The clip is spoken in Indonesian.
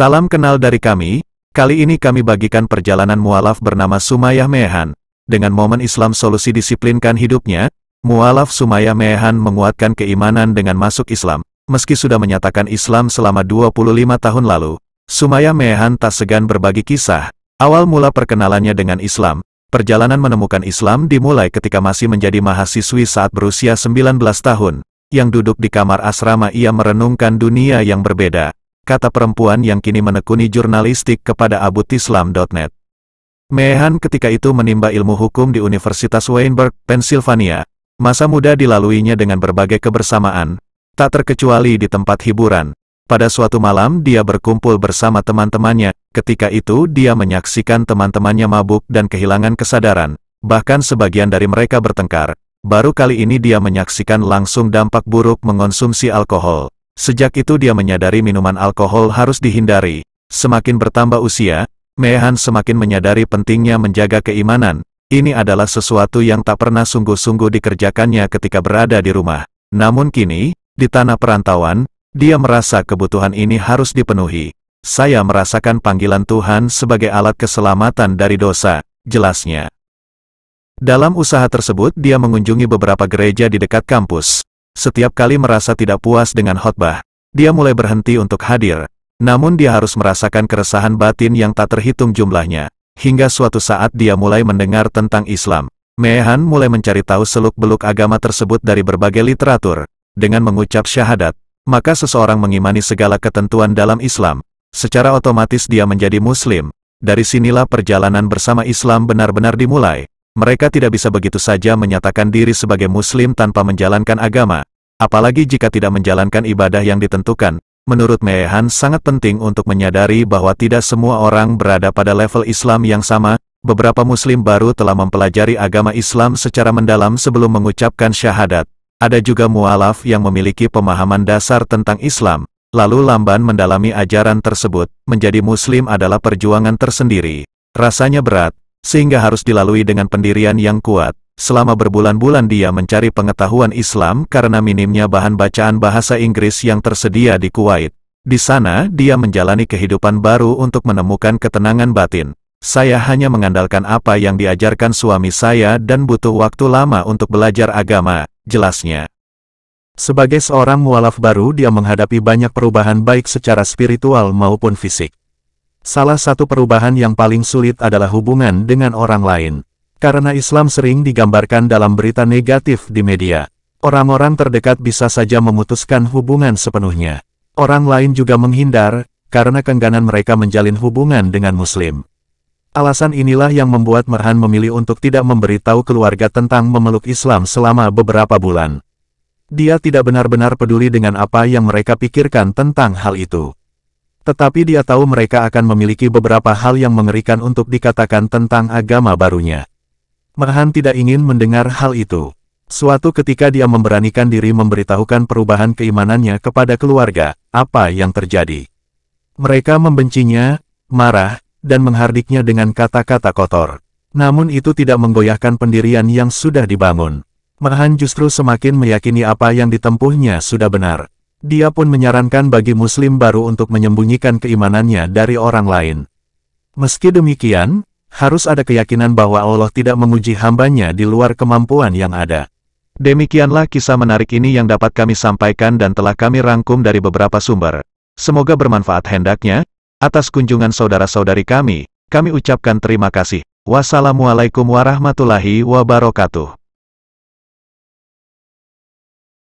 Salam kenal dari kami, kali ini kami bagikan perjalanan mualaf bernama Sumayah Mehan. Dengan momen Islam solusi disiplinkan hidupnya, mualaf Sumayah Mehan menguatkan keimanan dengan masuk Islam. Meski sudah menyatakan Islam selama 25 tahun lalu, Sumayah Mehan tak segan berbagi kisah. Awal mula perkenalannya dengan Islam, perjalanan menemukan Islam dimulai ketika masih menjadi mahasiswi saat berusia 19 tahun yang duduk di kamar asrama ia merenungkan dunia yang berbeda kata perempuan yang kini menekuni jurnalistik kepada abutislam.net. Mehan ketika itu menimba ilmu hukum di Universitas Weinberg, Pennsylvania. Masa muda dilaluinya dengan berbagai kebersamaan, tak terkecuali di tempat hiburan. Pada suatu malam dia berkumpul bersama teman-temannya, ketika itu dia menyaksikan teman-temannya mabuk dan kehilangan kesadaran, bahkan sebagian dari mereka bertengkar. Baru kali ini dia menyaksikan langsung dampak buruk mengonsumsi alkohol. Sejak itu dia menyadari minuman alkohol harus dihindari. Semakin bertambah usia, Mehan semakin menyadari pentingnya menjaga keimanan. Ini adalah sesuatu yang tak pernah sungguh-sungguh dikerjakannya ketika berada di rumah. Namun kini, di tanah perantauan, dia merasa kebutuhan ini harus dipenuhi. Saya merasakan panggilan Tuhan sebagai alat keselamatan dari dosa, jelasnya. Dalam usaha tersebut dia mengunjungi beberapa gereja di dekat kampus. Setiap kali merasa tidak puas dengan khotbah, dia mulai berhenti untuk hadir. Namun dia harus merasakan keresahan batin yang tak terhitung jumlahnya. Hingga suatu saat dia mulai mendengar tentang Islam. Mehan mulai mencari tahu seluk-beluk agama tersebut dari berbagai literatur. Dengan mengucap syahadat, maka seseorang mengimani segala ketentuan dalam Islam. Secara otomatis dia menjadi Muslim. Dari sinilah perjalanan bersama Islam benar-benar dimulai mereka tidak bisa begitu saja menyatakan diri sebagai muslim tanpa menjalankan agama, apalagi jika tidak menjalankan ibadah yang ditentukan. Menurut Meehan sangat penting untuk menyadari bahwa tidak semua orang berada pada level Islam yang sama, beberapa muslim baru telah mempelajari agama Islam secara mendalam sebelum mengucapkan syahadat. Ada juga mualaf yang memiliki pemahaman dasar tentang Islam, Lalu Lamban mendalami ajaran tersebut, menjadi muslim adalah perjuangan tersendiri. Rasanya berat, sehingga harus dilalui dengan pendirian yang kuat. Selama berbulan-bulan dia mencari pengetahuan Islam karena minimnya bahan bacaan bahasa Inggris yang tersedia di Kuwait. Di sana, dia menjalani kehidupan baru untuk menemukan ketenangan batin. Saya hanya mengandalkan apa yang diajarkan suami saya dan butuh waktu lama untuk belajar agama, jelasnya. Sebagai seorang mualaf baru dia menghadapi banyak perubahan baik secara spiritual maupun fisik. Salah satu perubahan yang paling sulit adalah hubungan dengan orang lain. Karena Islam sering digambarkan dalam berita negatif di media. Orang-orang terdekat bisa saja memutuskan hubungan sepenuhnya. Orang lain juga menghindar, karena kengganan mereka menjalin hubungan dengan Muslim. Alasan inilah yang membuat Merhan memilih untuk tidak memberitahu keluarga tentang memeluk Islam selama beberapa bulan. Dia tidak benar-benar peduli dengan apa yang mereka pikirkan tentang hal itu. Tetapi dia tahu mereka akan memiliki beberapa hal yang mengerikan untuk dikatakan tentang agama barunya. Mahan tidak ingin mendengar hal itu. Suatu ketika dia memberanikan diri memberitahukan perubahan keimanannya kepada keluarga, apa yang terjadi. Mereka membencinya, marah, dan menghardiknya dengan kata-kata kotor. Namun itu tidak menggoyahkan pendirian yang sudah dibangun. Mahan justru semakin meyakini apa yang ditempuhnya sudah benar. Dia pun menyarankan bagi Muslim baru untuk menyembunyikan keimanannya dari orang lain. Meski demikian, harus ada keyakinan bahwa Allah tidak menguji hambanya di luar kemampuan yang ada. Demikianlah kisah menarik ini yang dapat kami sampaikan dan telah kami rangkum dari beberapa sumber. Semoga bermanfaat hendaknya. Atas kunjungan saudara-saudari kami, kami ucapkan terima kasih. Wassalamualaikum warahmatullahi wabarakatuh.